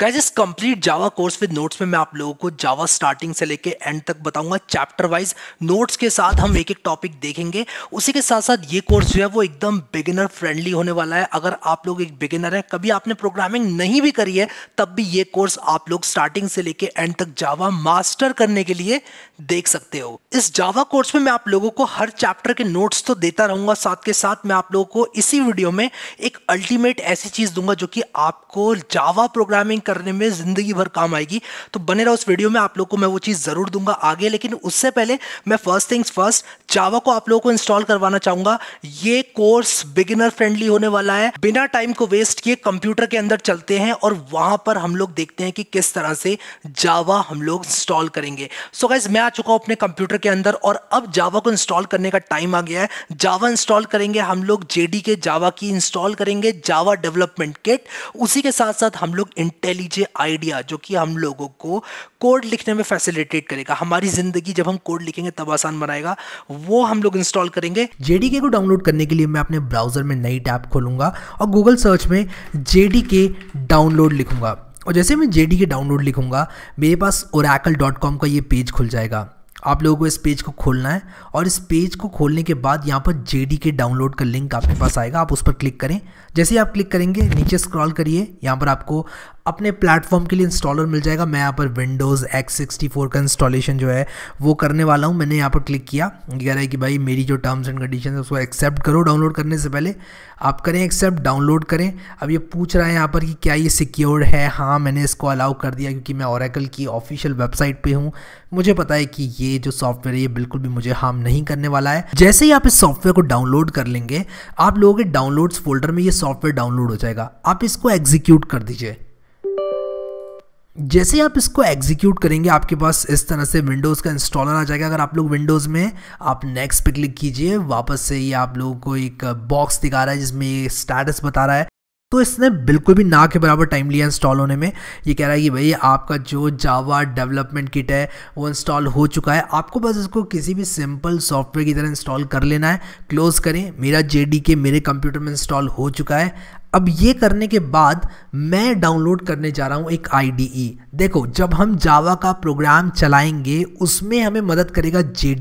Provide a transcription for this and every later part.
Guys इस complete Java course with notes में मैं आप लोगों को जावा स्टार्टिंग से लेके एंड तक बताऊंगा चैप्टर वाइज नोट्स के साथ हम एक एक टॉपिक देखेंगे उसी के साथ साथ ये कोर्स जो है वो एकदम बिगिनर फ्रेंडली होने वाला है अगर आप लोग एक बिगिनर हैं कभी आपने प्रोग्रामिंग नहीं भी करी है तब भी ये कोर्स आप लोग स्टार्टिंग से लेके एंड तक जावा मास्टर करने के लिए देख सकते हो इस जावा कोर्स में मैं आप लोगों को हर चैप्टर के नोट्स तो देता रहूंगा साथ के साथ मैं आप लोगों को इसी वीडियो में एक अल्टीमेट ऐसी चीज दूंगा जो कि आपको जावा प्रोग्रामिंग करने में ज़िंदगी भर काम आएगी तो बने रहो उस वीडियो में आप लोग को मैं वो चीज़ ज़रूर दूंगा आगे लेकिन उससे पहले मैं फर्स्ट थिंग्स फर्स्ट जावा को आप लोगों को इंस्टॉल करवाना चाहूंगा ये कोर्स बिगिनर फ्रेंडली होने वाला है बिना टाइम को वेस्ट किए कंप्यूटर के अंदर चलते हैं और वहां पर हम लोग देखते हैं कि किस तरह से जावा हम लोग इंस्टॉल करेंगे सो गाइज मैं आ चुका हूं अपने कंप्यूटर के अंदर और अब जावा को इंस्टॉल करने का टाइम आ गया है जावा इंस्टॉल करेंगे हम लोग जेडी के जावा की इंस्टॉल करेंगे जावा डेवलपमेंट किट उसी के साथ साथ हम लोग इंटेलिजे आइडिया जो कि हम लोगों को कोड लिखने में फैसिलिटेट करेगा हमारी जिंदगी जब हम कोड लिखेंगे तब आसान बनाएगा वो हम लोग इंस्टॉल करेंगे जेडीके को डाउनलोड करने के लिए मैं अपने ब्राउजर में नई टैब खोलूंगा और गूगल सर्च में जेडीके डाउनलोड लिखूंगा और जैसे मैं जेडीके के डाउनलोड लिखूंगा मेरे पास ओरैकल डॉट कॉम का ये पेज खुल जाएगा आप लोगों को इस पेज को खोलना है और इस पेज को खोलने के बाद यहाँ पर जे के डाउनलोड का लिंक आपके पास आएगा आप उस पर क्लिक करें जैसे ही आप क्लिक करेंगे नीचे स्क्रॉल करिए यहाँ पर आपको अपने प्लेटफॉर्म के लिए इंस्टॉलर मिल जाएगा मैं यहाँ पर विंडोज़ एक्स सिक्सटी फोर का इंस्टॉलेशन जो है वो करने वाला हूँ मैंने यहाँ पर क्लिक किया कह रहा है कि भाई मेरी जो टर्म्स एंड कंडीशन है उसको एक्सेप्ट करो डाउनलोड करने से पहले आप करें एक्सेप्ट डाउनलोड करें अब ये पूछ रहा है यहाँ पर कि क्या ये सिक्योर्ड है हाँ मैंने इसको अलाउ कर दिया क्योंकि मैं औरकल की ऑफिशियल वेबसाइट पर हूँ मुझे पता है कि ये जो सॉफ्टवेयर है ये बिल्कुल भी मुझे हार्म नहीं करने वाला है जैसे ही आप इस सॉफ्टवेयर को डाउनलोड कर लेंगे आप लोगों के डाउनलोड्स फोल्डर में ये सॉफ्टवेयर डाउनलोड हो जाएगा आप इसको एग्जीक्यूट कर दीजिए जैसे आप इसको एग्जीक्यूट करेंगे आपके पास इस तरह से विंडोज़ का इंस्टॉलर आ जाएगा अगर आप लोग विंडोज़ में आप नेक्स्ट पे क्लिक कीजिए वापस से ये आप लोगों को एक बॉक्स दिखा रहा है जिसमें ये स्टेटस बता रहा है तो इसने बिल्कुल भी ना के बराबर टाइम लिया इंस्टॉल होने में ये कह रहा है कि भाई आपका जो जावा डेवलपमेंट किट है वो इंस्टॉल हो चुका है आपको बस इसको किसी भी सिंपल सॉफ्टवेयर की तरह इंस्टॉल कर लेना है क्लोज़ करें मेरा जे के मेरे कंप्यूटर में इंस्टॉल हो चुका है अब ये करने के बाद मैं डाउनलोड करने जा रहा हूँ एक आई e। देखो जब हम जावा का प्रोग्राम चलाएंगे उसमें हमें मदद करेगा जे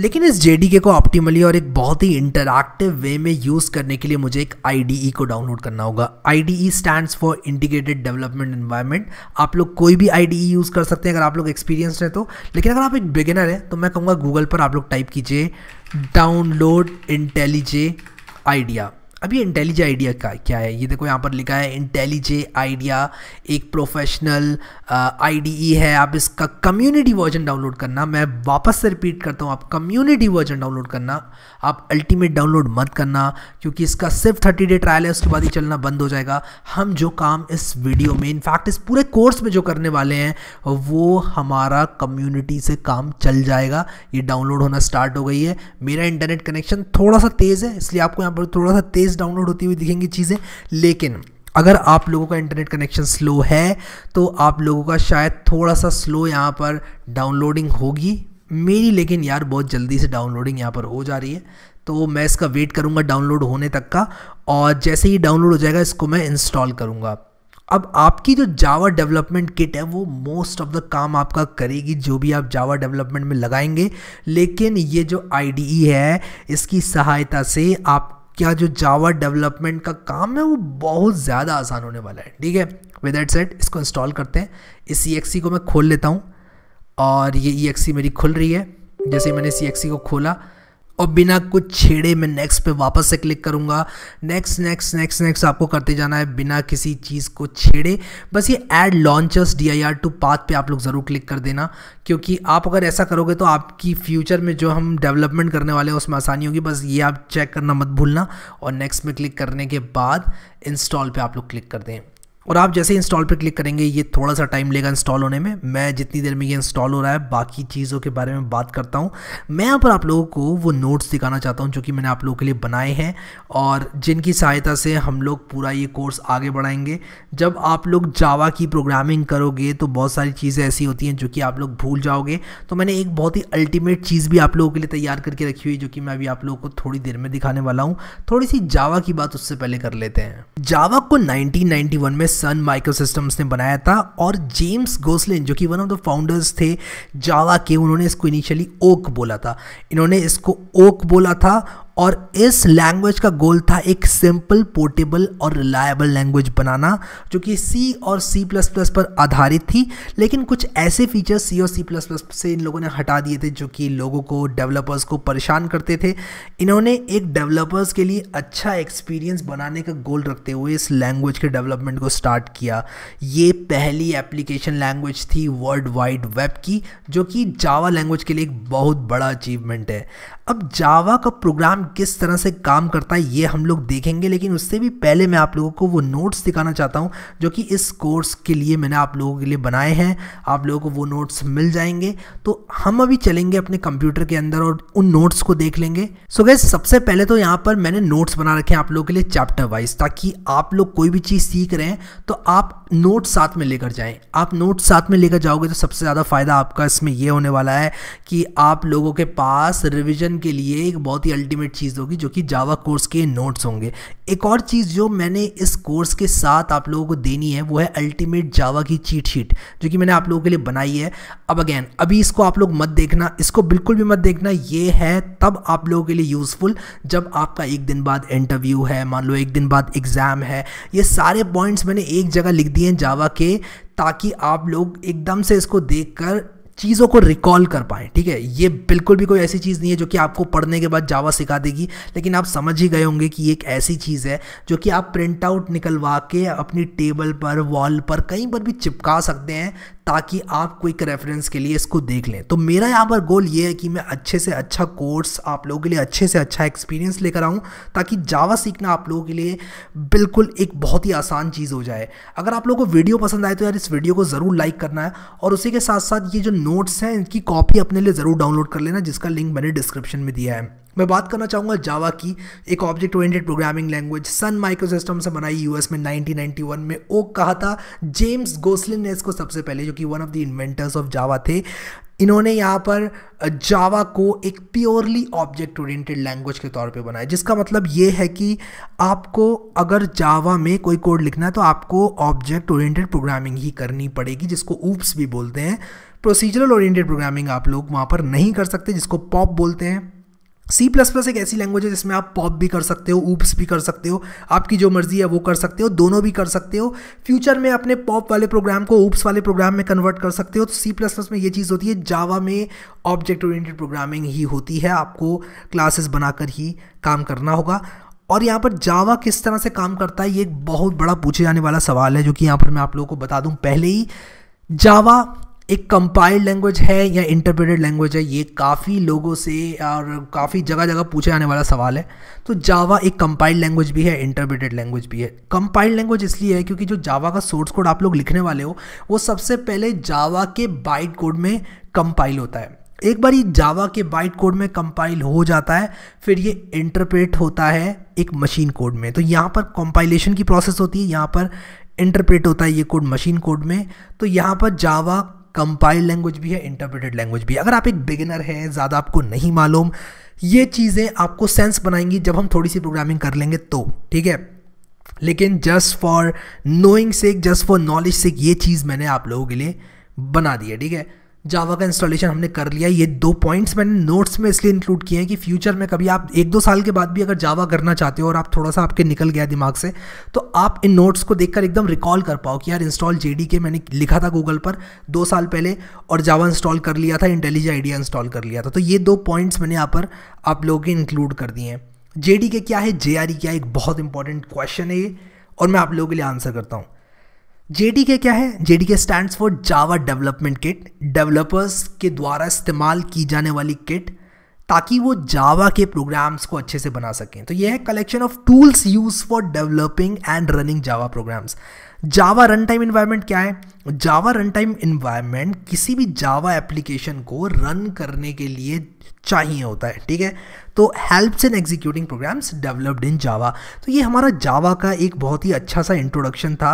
लेकिन इस जे को ऑप्टिमली और एक बहुत ही इंटरक्टिव वे में यूज़ करने के लिए मुझे एक आई e को डाउनलोड करना होगा I D stand for integrated development environment आप लोग कोई भी आई यूज़ e कर सकते हैं अगर आप लोग एक्सपीरियंस हैं तो लेकिन अगर आप एक बिगिनर हैं तो मैं कहूँगा गूगल पर आप लोग टाइप कीजिए डाउनलोड इंटेलीजे आइडिया अब ये इंटेलिजे आइडिया का क्या है ये देखो यहाँ पर लिखा है इंटेलिजे आइडिया एक प्रोफेशनल आई uh, e है आप इसका कम्युनिटी वर्जन डाउनलोड करना मैं वापस से रिपीट करता हूँ आप कम्युनिटी वर्जन डाउनलोड करना आप अल्टीमेट डाउनलोड मत करना क्योंकि इसका सिर्फ थर्टी डे ट्रायल है उसके बाद ही चलना बंद हो जाएगा हम जो काम इस वीडियो में इनफैक्ट इस पूरे कोर्स में जो करने वाले हैं वो हमारा कम्युनिटी से काम चल जाएगा ये डाउनलोड होना स्टार्ट हो गई है मेरा इंटरनेट कनेक्शन थोड़ा सा तेज़ है इसलिए आपको यहाँ पर थोड़ा सा तेज़ तेज़ डाउनलोड होती हुई दिखेंगी चीज़ें लेकिन अगर आप लोगों का इंटरनेट कनेक्शन स्लो है तो आप लोगों का शायद थोड़ा सा स्लो यहाँ पर डाउनलोडिंग होगी मेरी लेकिन यार बहुत जल्दी से डाउनलोडिंग यहाँ पर हो जा रही है तो मैं इसका वेट करूँगा डाउनलोड होने तक का और जैसे ही डाउनलोड हो जाएगा इसको मैं इंस्टॉल करूँगा अब आपकी जो जावा डेवलपमेंट किट है वो मोस्ट ऑफ द काम आपका करेगी जो भी आप जावा डेवलपमेंट में लगाएंगे लेकिन ये जो आई है इसकी सहायता से आप क्या जो जावा डेवलपमेंट का काम है वो बहुत ज़्यादा आसान होने वाला है ठीक है विद एट सेट इसको इंस्टॉल करते हैं इस ई को मैं खोल लेता हूँ और ये ई मेरी खुल रही है जैसे मैंने सी को खोला और बिना कुछ छेड़े मैं नेक्स्ट पे वापस से क्लिक करूँगा नेक्स्ट नेक्स्ट नेक्स्ट नेक्स्ट आपको करते जाना है बिना किसी चीज़ को छेड़े बस ये add launchers D I R to path पर आप लोग ज़रूर क्लिक कर देना क्योंकि आप अगर ऐसा करोगे तो आपकी फ्यूचर में जो हम डेवलपमेंट करने वाले हैं उसमें आसानी होगी बस ये आप चेक करना मत भूलना और नेक्स्ट में क्लिक करने के बाद इंस्टॉल पर आप लोग क्लिक कर दें और आप जैसे इंस्टॉल पर क्लिक करेंगे ये थोड़ा सा टाइम लेगा इंस्टॉल होने में मैं जितनी देर में ये इंस्टॉल हो रहा है बाकी चीज़ों के बारे में बात करता हूँ मैं यहाँ पर आप लोगों को वो नोट्स दिखाना चाहता हूँ जो कि मैंने आप लोगों के लिए बनाए हैं और जिनकी सहायता से हम लोग पूरा ये कोर्स आगे बढ़ाएंगे जब आप लोग जावा की प्रोग्रामिंग करोगे तो बहुत सारी चीज़ें ऐसी होती हैं जो कि आप लोग भूल जाओगे तो मैंने एक बहुत ही अल्टीमेट चीज़ भी आप लोगों के लिए तैयार करके रखी हुई जो कि मैं अभी आप लोगों को थोड़ी देर में दिखाने वाला हूँ थोड़ी सी जावा की बात उससे पहले कर लेते हैं जावा को नाइनटीन में सन माइक्रोसिस्टम्स ने बनाया था और जेम्स गोसलिन जो कि वन ऑफ द फाउंडर्स थे जावा के उन्होंने इसको इनिशियली ओक बोला था इन्होंने इसको ओक बोला था और इस लैंग्वेज का गोल था एक सिंपल पोर्टेबल और रिलायबल लैंग्वेज बनाना जो कि सी और सी प्लस प्लस पर आधारित थी लेकिन कुछ ऐसे फीचर्स सी और सी प्लस प्लस से इन लोगों ने हटा दिए थे जो कि लोगों को डेवलपर्स को परेशान करते थे इन्होंने एक डेवलपर्स के लिए अच्छा एक्सपीरियंस बनाने का गोल रखते हुए इस लैंग्वेज के डेवलपमेंट को स्टार्ट किया ये पहली एप्लीकेशन लैंग्वेज थी वर्ल्ड वाइड वेब की जो कि जावा लैंग्वेज के लिए एक बहुत बड़ा अचीवमेंट है अब जावा का प्रोग्राम किस तरह से काम करता है ये हम लोग देखेंगे लेकिन उससे भी पहले मैं आप लोगों को वो नोट्स दिखाना चाहता हूँ जो कि इस कोर्स के लिए मैंने आप लोगों के लिए बनाए हैं आप लोगों को वो नोट्स मिल जाएंगे तो हम अभी चलेंगे अपने कंप्यूटर के अंदर और उन नोट्स को देख लेंगे सो गैस सबसे पहले तो यहाँ पर मैंने नोट्स बना रखे हैं आप लोगों के लिए चैप्टर वाइज ताकि आप लोग कोई भी चीज़ सीख रहे हैं तो आप नोट साथ में लेकर जाएं आप नोट साथ में लेकर जाओगे तो सबसे ज़्यादा फ़ायदा आपका इसमें यह होने वाला है कि आप लोगों के पास रिविजन के लिए एक बहुत ही अल्टीमेट चीज़ होगी जो कि जावा कोर्स के नोट्स होंगे एक और चीज़ जो मैंने इस कोर्स के साथ आप लोगों को देनी है वो है अल्टीमेट जावा की चीट शीट जो कि मैंने आप लोगों के लिए बनाई है अब अगेन अभी इसको आप लोग मत देखना इसको बिल्कुल भी मत देखना ये है तब आप लोगों के लिए यूज़फुल जब आपका एक दिन बाद इंटरव्यू है मान लो एक दिन बाद एग्ज़ाम है ये सारे पॉइंट्स मैंने एक जगह लिख दिए हैं जावा के ताकि आप लोग एकदम से इसको देखकर चीज़ों को रिकॉल कर पाए ठीक है ये बिल्कुल भी कोई ऐसी चीज़ नहीं है जो कि आपको पढ़ने के बाद जावा सिखा देगी लेकिन आप समझ ही गए होंगे कि एक ऐसी चीज़ है जो कि आप प्रिंट आउट निकलवा के अपनी टेबल पर वॉल पर कहीं पर भी चिपका सकते हैं ताकि आप क्विक रेफरेंस के लिए इसको देख लें तो मेरा यहाँ पर गोल ये है कि मैं अच्छे से अच्छा कोर्स आप लोगों के लिए अच्छे से अच्छा एक्सपीरियंस लेकर आऊँ ताकि जावा सीखना आप लोगों के लिए बिल्कुल एक बहुत ही आसान चीज़ हो जाए अगर आप लोगों को वीडियो पसंद आए तो यार इस वीडियो को ज़रूर लाइक करना है और उसी के साथ साथ ये जो नोट्स हैं इनकी कॉपी अपने लिए ज़रूर डाउनलोड कर लेना जिसका लिंक मैंने डिस्क्रिप्शन में दिया है मैं बात करना चाहूँगा जावा की एक object oriented programming language Sun Microsystem से बनाई यूएस में 1991 में ओ कहा था जेम्स गोसलिन ने इसको सबसे पहले जो कि one of the inventors of Java थे इन्होंने यहाँ पर जावा को एक प्योरली ऑब्जेक्ट ओरिएंटेड लैंग्वेज के तौर पे बनाया जिसका मतलब ये है कि आपको अगर जावा में कोई कोड लिखना है तो आपको ऑब्जेक्ट ओरिएंटेड प्रोग्रामिंग ही करनी पड़ेगी जिसको ऊप्स भी बोलते हैं प्रोसीजरल ओरिएंटेड प्रोग्रामिंग आप लोग वहाँ पर नहीं कर सकते जिसको पॉप बोलते हैं सी प्लस प्लस एक ऐसी लैंग्वेज है जिसमें आप पॉप भी कर सकते हो ऊप्स भी कर सकते हो आपकी जो मर्जी है वो कर सकते हो दोनों भी कर सकते हो फ्यूचर में अपने पॉप वाले प्रोग्राम को ऊप्स वाले प्रोग्राम में कन्वर्ट कर सकते हो तो सी प्लस प्लस में ये चीज़ होती है जावा में ऑब्जेक्ट ओरिएंटेड प्रोग्रामिंग ही होती है आपको क्लासेस बनाकर ही काम करना होगा और यहाँ पर जावा किस तरह से काम करता है ये एक बहुत बड़ा पूछे जाने वाला सवाल है जो कि यहाँ पर मैं आप लोगों को बता दूँ पहले ही जावा एक कंपाइल्ड लैंग्वेज है या इंटरप्रेटेड लैंग्वेज है ये काफ़ी लोगों से और काफ़ी जगह जगह पूछे जाने वाला सवाल है तो जावा एक कंपाइल्ड लैंग्वेज भी है इंटरप्रेटेड लैंग्वेज भी है कंपाइल्ड लैंग्वेज इसलिए है क्योंकि जो जावा का सोर्स कोड आप लोग लिखने वाले हो वो सबसे पहले जावा के बाइट कोड में कंपाइल होता है एक बार ये जावा के बाइट कोड में कंपाइल हो जाता है फिर ये इंटरप्रेट होता है एक मशीन कोड में तो यहाँ पर कंपाइलेशन की प्रोसेस होती है यहाँ पर इंटरप्रेट होता है ये कोड मशीन कोड में तो यहाँ पर जावा कंपाइल लैंग्वेज भी है इंटरप्रेटेड लैंग्वेज भी है अगर आप एक बिगिनर हैं ज़्यादा आपको नहीं मालूम ये चीज़ें आपको सेंस बनाएंगी जब हम थोड़ी सी प्रोग्रामिंग कर लेंगे तो ठीक है लेकिन जस्ट फॉर नोइंग से जस्ट फॉर नॉलेज से ये चीज़ मैंने आप लोगों के लिए बना दी है ठीक है जावा का इंस्टॉलेशन हमने कर लिया ये दो पॉइंट्स मैंने नोट्स में इसलिए इंक्लूड किए हैं कि फ्यूचर में कभी आप एक दो साल के बाद भी अगर जावा करना चाहते हो और आप थोड़ा सा आपके निकल गया दिमाग से तो आप इन नोट्स को देखकर एकदम रिकॉल कर पाओ कि यार इंस्टॉल जे के मैंने लिखा था गूगल पर दो साल पहले और जावा इंस्टॉल कर लिया था इंटेलिज आइडिया इंस्टॉल कर लिया था तो ये दो पॉइंट्स मैंने यहाँ पर आप लोगों के इंक्लूड कर दिए हैं जे के क्या है जे क्या है एक बहुत इंपॉर्टेंट क्वेश्चन है ये और मैं आप लोगों के लिए आंसर करता हूँ जेडीके क्या है JDK stands for Java development kit developers के द्वारा इस्तेमाल की जाने वाली किट ताकि वो जावा के प्रोग्राम्स को अच्छे से बना सकें तो ये है collection of tools use for developing and running Java programs Java run time environment क्या है जावा रन टाइम इन्वायरमेंट किसी भी जावा एप्लीकेशन को रन करने के लिए चाहिए होता है ठीक है तो helps in executing programs developed in Java तो ये हमारा जावा का एक बहुत ही अच्छा सा इंट्रोडक्शन था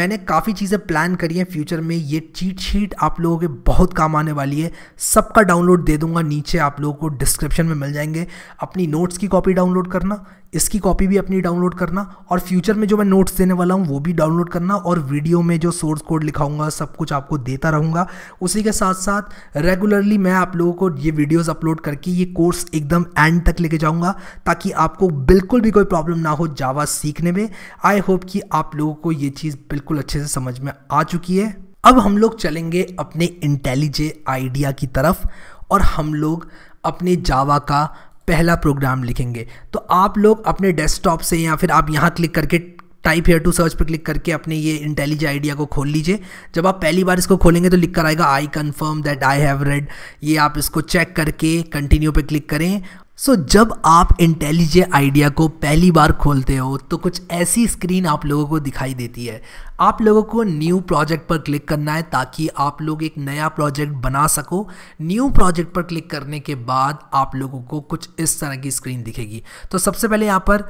मैंने काफ़ी चीज़ें प्लान करी हैं फ्यूचर में ये चीट शीट आप लोगों के बहुत काम आने वाली है सबका डाउनलोड दे दूंगा नीचे आप लोगों को डिस्क्रिप्शन में मिल जाएंगे अपनी नोट्स की कॉपी डाउनलोड करना इसकी कॉपी भी अपनी डाउनलोड करना और फ्यूचर में जो मैं नोट्स देने वाला हूँ वो भी डाउनलोड करना और वीडियो में जो सोर्स कोड लिखाऊंगा सब कुछ आपको देता रहूँगा उसी के साथ साथ रेगुलरली मैं आप लोगों को ये वीडियोज़ अपलोड डाउनलोड करके ये कोर्स एकदम एंड तक लेके जाऊंगा ताकि आपको बिल्कुल भी कोई प्रॉब्लम ना हो जावा सीखने में आई होप कि आप लोगों को ये चीज़ बिल्कुल अच्छे से समझ में आ चुकी है अब हम लोग चलेंगे अपने इंटेलिजे आइडिया की तरफ और हम लोग अपने जावा का पहला प्रोग्राम लिखेंगे तो आप लोग अपने डेस्कटॉप से या फिर आप यहाँ क्लिक करके टाइप हेयर टू सर्च पर क्लिक करके अपने ये इंटेलिज आइडिया को खोल लीजिए जब आप पहली बार इसको खोलेंगे तो लिख कर आएगा I confirm that I have read ये आप इसको चेक करके कंटिन्यू पर क्लिक करें सो so, जब आप इंटेलिजे आइडिया को पहली बार खोलते हो तो कुछ ऐसी स्क्रीन आप लोगों को दिखाई देती है आप लोगों को न्यू प्रोजेक्ट पर क्लिक करना है ताकि आप लोग एक नया प्रोजेक्ट बना सको न्यू प्रोजेक्ट पर क्लिक करने के बाद आप लोगों को कुछ इस तरह की स्क्रीन दिखेगी तो सबसे पहले यहाँ पर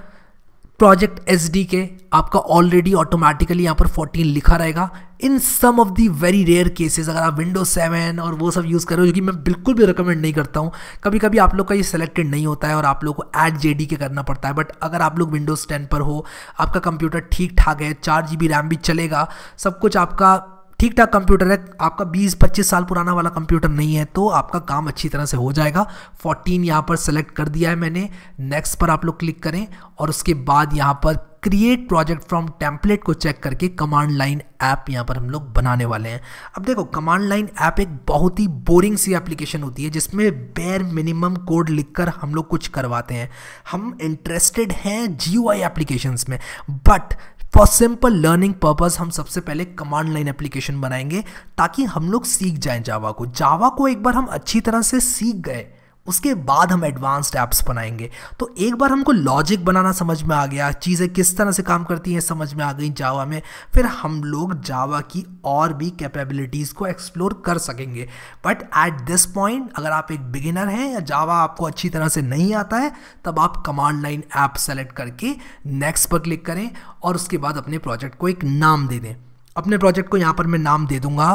प्रोजेक्ट एस के आपका ऑलरेडी ऑटोमेटिकली यहाँ पर 14 लिखा रहेगा in some of the very rare cases अगर आप विंडोज 7 और वो सब यूज़ कर रहे हो जो कि मैं बिल्कुल भी रिकमेंड नहीं करता हूँ कभी कभी आप लोग का ये सिलेक्टेड नहीं होता है और आप लोग को एड जे के करना पड़ता है बट अगर आप लोग विंडोज़ टेन पर हो आपका कंप्यूटर ठीक ठाक है चार जी रैम भी चलेगा सब कुछ आपका ठीक ठाक कंप्यूटर है आपका 20-25 साल पुराना वाला कंप्यूटर नहीं है तो आपका काम अच्छी तरह से हो जाएगा 14 यहाँ पर सेलेक्ट कर दिया है मैंने नेक्स्ट पर आप लोग क्लिक करें और उसके बाद यहाँ पर क्रिएट प्रोजेक्ट फ्रॉम टेम्पलेट को चेक करके कमांड लाइन ऐप यहाँ पर हम लोग बनाने वाले हैं अब देखो कमांड लाइन ऐप एक बहुत ही बोरिंग सी एप्लीकेशन होती है जिसमें बेर मिनिमम कोड लिखकर हम लोग कुछ करवाते हैं हम इंटरेस्टेड हैं जी ओ एप्लीकेशंस में but for simple learning purpose हम सबसे पहले कमांड लाइन एप्लीकेशन बनाएंगे ताकि हम लोग सीख जाएं जावा को जावा को एक बार हम अच्छी तरह से सीख गए उसके बाद हम एडवांस्ड ऐप्स बनाएंगे तो एक बार हमको लॉजिक बनाना समझ में आ गया चीज़ें किस तरह से काम करती हैं समझ में आ गई जावा में फिर हम लोग जावा की और भी कैपेबिलिटीज़ को एक्सप्लोर कर सकेंगे बट एट दिस पॉइंट अगर आप एक बिगिनर हैं या जावा आपको अच्छी तरह से नहीं आता है तब आप कमांड लाइन ऐप सेलेक्ट करके नेक्स्ट पर क्लिक करें और उसके बाद अपने प्रोजेक्ट को एक नाम दे दें अपने प्रोजेक्ट को यहाँ पर मैं नाम दे दूँगा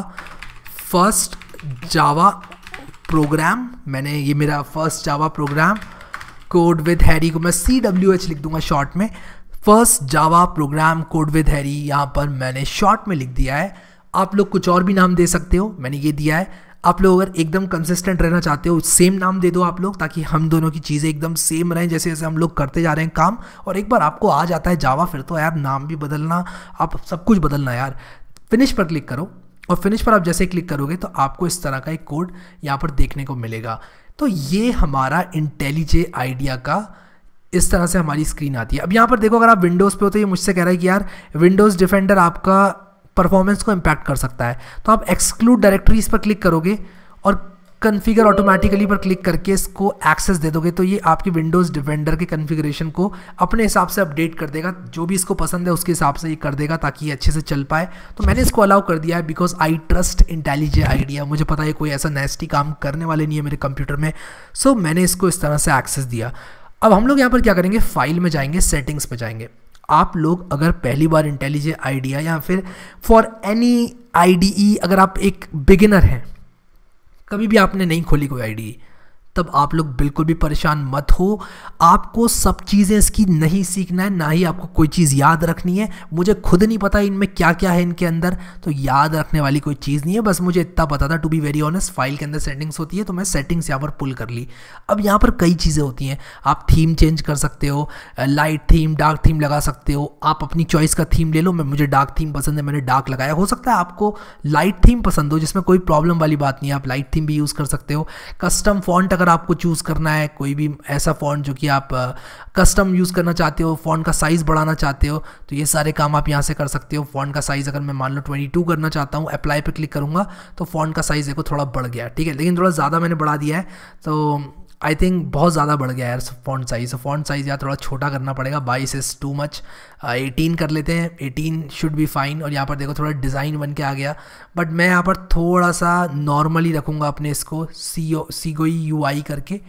फर्स्ट जावा प्रोग्राम मैंने ये मेरा first Java program code with Harry को मैं सी डब्ल्यू एच लिख दूंगा शॉर्ट में first Java program code with Harry यहाँ पर मैंने शॉर्ट में लिख दिया है आप लोग कुछ और भी नाम दे सकते हो मैंने ये दिया है आप लोग अगर एकदम कंसिस्टेंट रहना चाहते हो सेम नाम दे दो आप लोग ताकि हम दोनों की चीज़ें एकदम सेम रहें जैसे जैसे हम लोग करते जा रहे हैं काम और एक बार आपको आ जाता है जावा फिर तो यार नाम भी बदलना आप सब कुछ बदलना यार फिनिश पर क्लिक करो और फिनिश पर आप जैसे क्लिक करोगे तो आपको इस तरह का एक कोड यहाँ पर देखने को मिलेगा तो ये हमारा इंटेलीजे आइडिया का इस तरह से हमारी स्क्रीन आती है अब यहाँ पर देखो अगर आप विंडोज़ पे हो तो ये मुझसे कह रहा है कि यार विंडोज़ डिफेंडर आपका परफॉर्मेंस को इम्पैक्ट कर सकता है तो आप एक्सक्लूड डायरेक्टरीज पर क्लिक करोगे और कन्फिगर ऑटोमेटिकली पर क्लिक करके इसको एक्सेस दे दोगे तो ये आपके विंडोज़ डिफेंडर के कन्फिग्रेशन को अपने हिसाब से अपडेट कर देगा जो भी इसको पसंद है उसके हिसाब से ये कर देगा ताकि ये अच्छे से चल पाए तो मैंने इसको अलाउ कर दिया है because I trust intelligent idea मुझे पता है कोई ऐसा नेस्टी काम करने वाले नहीं है मेरे कंप्यूटर में सो so, मैंने इसको इस तरह से एक्सेस दिया अब हम लोग यहाँ पर क्या करेंगे फाइल में जाएंगे सेटिंग्स में जाएंगे आप लोग अगर पहली बार इंटेलिजेंट आइडिया या फिर फॉर एनी आई अगर आप एक बिगिनर हैं कभी भी आपने नहीं खोली कोई आईडी तब आप लोग बिल्कुल भी परेशान मत हो आपको सब चीज़ें इसकी नहीं सीखना है ना ही आपको कोई चीज़ याद रखनी है मुझे खुद नहीं पता इनमें क्या क्या है इनके अंदर तो याद रखने वाली कोई चीज़ नहीं है बस मुझे इतना पता था to be very honest file के अंदर सेटिंग्स होती है तो मैं सेटिंग्स यहाँ पर पुल कर ली अब यहाँ पर कई चीज़ें होती हैं आप थीम चेंज कर सकते हो लाइट थीम डार्क थीम लगा सकते हो आप अपनी चॉइस का थीम ले लो मैं मुझे डार्क थीम पसंद है मैंने डार्क लगाया हो सकता है आपको लाइट थीम पसंद हो जिसमें कोई प्रॉब्लम वाली बात नहीं है आप लाइट थीम भी यूज़ कर सकते हो कस्टम फॉन्ट अगर अगर आपको चूज़ करना है कोई भी ऐसा फ़ॉन्ट जो कि आप कस्टम यूज़ करना चाहते हो फ़ॉन्ट का साइज़ बढ़ाना चाहते हो तो ये सारे काम आप यहाँ से कर सकते हो फ़ॉन्ट का साइज़ अगर मैं मान लो ट्वेंटी करना चाहता हूँ अप्लाई पर क्लिक करूँगा तो फ़ॉन्ट का साइज़ देखो थोड़ा बढ़ गया ठीक है लेकिन थोड़ा ज़्यादा मैंने बढ़ा दिया है तो आई थिंक बहुत ज़्यादा बढ़ गया यार फॉन्ट साइज़ फॉन्ट साइज़ यार थोड़ा छोटा करना पड़ेगा बाईस इज़ टू मच एटीन कर लेते हैं एटीन शुड बी फाइन और यहाँ पर देखो थोड़ा डिज़ाइन बन के आ गया बट मैं यहाँ पर थोड़ा सा नॉर्मली रखूँगा अपने इसको सी ओ सी गोई यू आई करके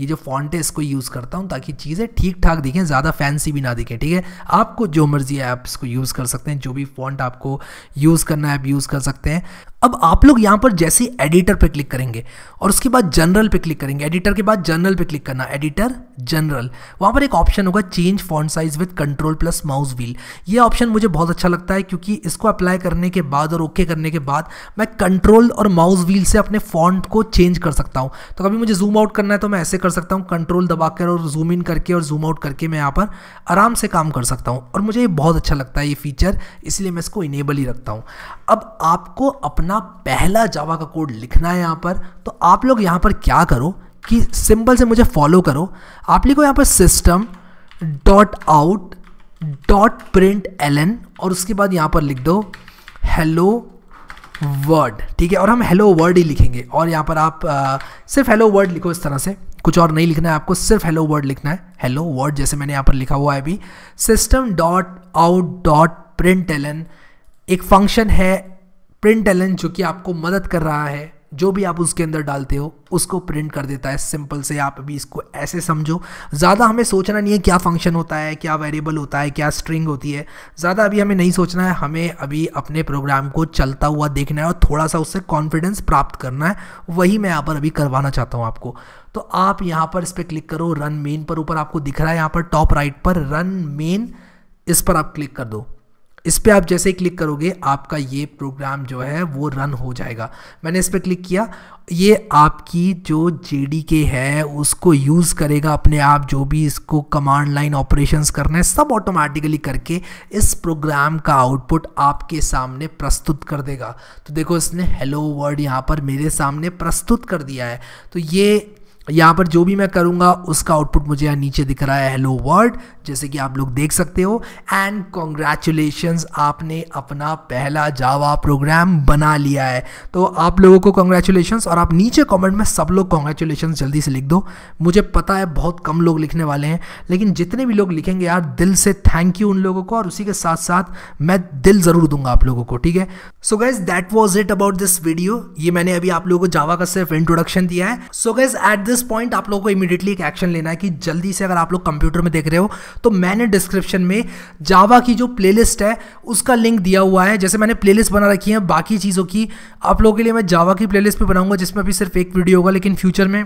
ये जो फॉन्ट है इसको यूज़ करता हूँ ताकि चीज़ें ठीक ठाक दिखें ज़्यादा फैंसी भी ना दिखें ठीक है आपको जो मर्ज़ी है आप इसको यूज़ कर सकते हैं जो भी फॉन्ट आपको यूज़ करना है आप यूज़ कर सकते हैं अब आप लोग यहाँ पर जैसे एडिटर पे क्लिक करेंगे और उसके बाद जनरल पर क्लिक करेंगे एडिटर के बाद जनरल पे क्लिक करना एडिटर जनरल वहाँ पर एक ऑप्शन होगा change font size with control plus mouse wheel ये ऑप्शन मुझे बहुत अच्छा लगता है क्योंकि इसको अप्लाई करने के बाद और ओके करने के बाद मैं कंट्रोल और माउस व्हील से अपने फॉन्ट को चेंज कर सकता हूँ तो कभी मुझे जूम आउट करना है तो मैं ऐसे कर सकता हूँ कंट्रोल दबा कर और जूम इन करके और जूम आउट करके मैं यहाँ पर आराम से काम कर सकता हूँ और मुझे ये बहुत अच्छा लगता है ये फीचर इसलिए मैं इसको इनेबल ही रखता हूँ अब आपको अपना पहला जावा का कोड लिखना है यहाँ पर तो आप लोग यहाँ पर क्या करो कि सिंपल से मुझे फॉलो करो आप लिखो यहाँ पर system dot out dot print L N और उसके बाद यहाँ पर लिख दो हेलो वर्ड ठीक है और हम हेलो वर्ड ही लिखेंगे और यहाँ पर आप आ, सिर्फ हेलो वर्ड लिखो इस तरह से कुछ और नहीं लिखना है आपको सिर्फ हेलो वर्ड लिखना है हेलो वर्ड जैसे मैंने यहाँ पर लिखा हुआ है अभी system dot out dot print L N एक फंक्शन है प्रिंट एलन जो कि आपको मदद कर रहा है जो भी आप उसके अंदर डालते हो उसको प्रिंट कर देता है सिंपल से आप अभी इसको ऐसे समझो ज़्यादा हमें सोचना नहीं है क्या फंक्शन होता है क्या वेरिएबल होता है क्या स्ट्रिंग होती है ज़्यादा अभी हमें नहीं सोचना है हमें अभी अपने प्रोग्राम को चलता हुआ देखना है और थोड़ा सा उससे कॉन्फिडेंस प्राप्त करना है वही मैं यहाँ पर अभी करवाना चाहता हूँ आपको तो आप यहाँ पर इस पर क्लिक करो रन मेन पर ऊपर आपको दिख रहा है यहाँ पर टॉप राइट पर रन मेन इस पर आप क्लिक कर दो इस पर आप जैसे क्लिक करोगे आपका ये प्रोग्राम जो है वो रन हो जाएगा मैंने इस पर क्लिक किया ये आपकी जो जे के है उसको यूज़ करेगा अपने आप जो भी इसको कमांड लाइन ऑपरेशंस करना है सब ऑटोमेटिकली करके इस प्रोग्राम का आउटपुट आपके सामने प्रस्तुत कर देगा तो देखो इसने हेलो वर्ड यहाँ पर मेरे सामने प्रस्तुत कर दिया है तो ये यहाँ पर जो भी मैं करूँगा उसका आउटपुट मुझे यहाँ नीचे दिख रहा है हेलो वर्ल्ड जैसे कि आप लोग देख सकते हो एंड कॉन्ग्रेचुलेशंस आपने अपना पहला जावा प्रोग्राम बना लिया है तो आप लोगों को कॉन्ग्रेचुलेशन और आप नीचे कमेंट में सब लोग कॉन्ग्रेचुलेशन जल्दी से लिख दो मुझे पता है बहुत कम लोग लिखने वाले हैं लेकिन जितने भी लोग लिखेंगे यार दिल से थैंक यू उन लोगों को और उसी के साथ साथ मैं दिल ज़रूर दूंगा आप लोगों को ठीक है so guys that was it about this video ये मैंने अभी आप लोगों को जावा का सिर्फ इंट्रोडक्शन दिया है so guys at this this point आप लोगों को इमीडिएटली एक एक्शन लेना है कि जल्दी से अगर आप लोग कंप्यूटर में देख रहे हो तो मैंने डिस्क्रिप्शन में जावा की जो प्लेलिस्ट है उसका लिंक दिया हुआ है जैसे मैंने प्लेलिस्ट बना रखी है बाकी चीज़ों की आप लोगों के लिए मैं जावा की प्लेलिस्ट भी बनाऊंगा जिसमें अभी सिर्फ एक वीडियो होगा लेकिन फ्यूचर में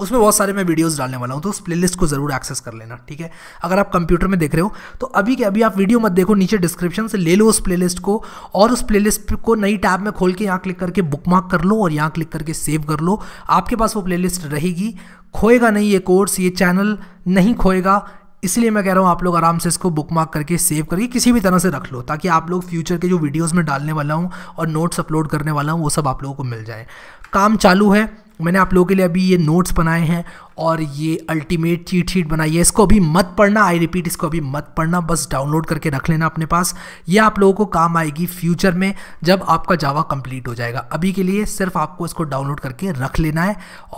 उसमें बहुत सारे मैं वीडियोस डालने वाला हूँ तो उस प्लेलिस्ट को ज़रूर एक्सेस कर लेना ठीक है अगर आप कंप्यूटर में देख रहे हो तो अभी के अभी आप वीडियो मत देखो नीचे डिस्क्रिप्शन से ले लो उस प्लेलिस्ट को और उस प्लेलिस्ट को नई टैब में खोल के यहाँ क्लिक करके बुक मार्क कर लो और यहाँ क्लिक करके सेव कर लो आपके पास वो प्ले रहेगी खोएगा नहीं ये कोर्स ये चैनल नहीं खोएगा इसलिए मैं कह रहा हूँ आप लोग आराम से इसको बुक मार्क करके सेव करके किसी भी तरह से रख लो ताकि आप लोग फ्यूचर के जो वीडियोस में डालने वाला हूँ और नोट्स अपलोड करने वाला हूँ वो सब आप लोगों को मिल जाए काम चालू है मैंने आप लोगों के लिए अभी ये नोट्स बनाए हैं और ये अल्टीमेट चीट शीट बनाई है इसको अभी मत पढ़ना आई रिपीट इसको अभी मत पढ़ना बस डाउनलोड करके रख लेना अपने पास ये आप लोगों को काम आएगी फ्यूचर में जब आपका जावा कंप्लीट हो जाएगा अभी के लिए सिर्फ आपको इसको डाउनलोड करके रख लेना है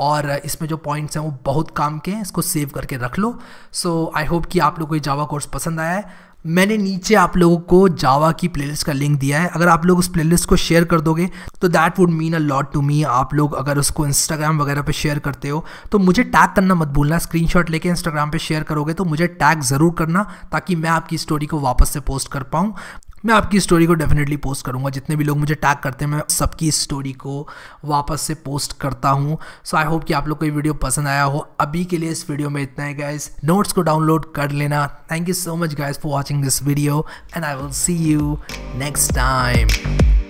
और इसमें जो पॉइंट्स हैं वो बहुत काम के हैं इसको सेव करके रख लो सो आई होप कि आप लोग को ये जावा कोर्स पसंद आया है मैंने नीचे आप लोगों को जावा की प्लेलिस्ट का लिंक दिया है अगर आप लोग उस प्लेलिस्ट को शेयर कर दोगे तो that would mean a lot to me आप लोग अगर उसको इंस्टाग्राम वगैरह पे शेयर करते हो तो मुझे टैग करना मत भूलना स्क्रीनशॉट लेके इंस्टाग्राम पे शेयर करोगे तो मुझे टैग ज़रूर करना ताकि मैं आपकी स्टोरी को वापस से पोस्ट कर पाऊँ मैं आपकी स्टोरी को डेफिनेटली पोस्ट करूँगा जितने भी लोग मुझे टैग करते हैं मैं सबकी स्टोरी को वापस से पोस्ट करता हूँ सो आई होप कि आप लोग को ये वीडियो पसंद आया हो अभी के लिए इस वीडियो में इतना है गाइज नोट्स को डाउनलोड कर लेना thank you so much guys for watching this video and I will see you next time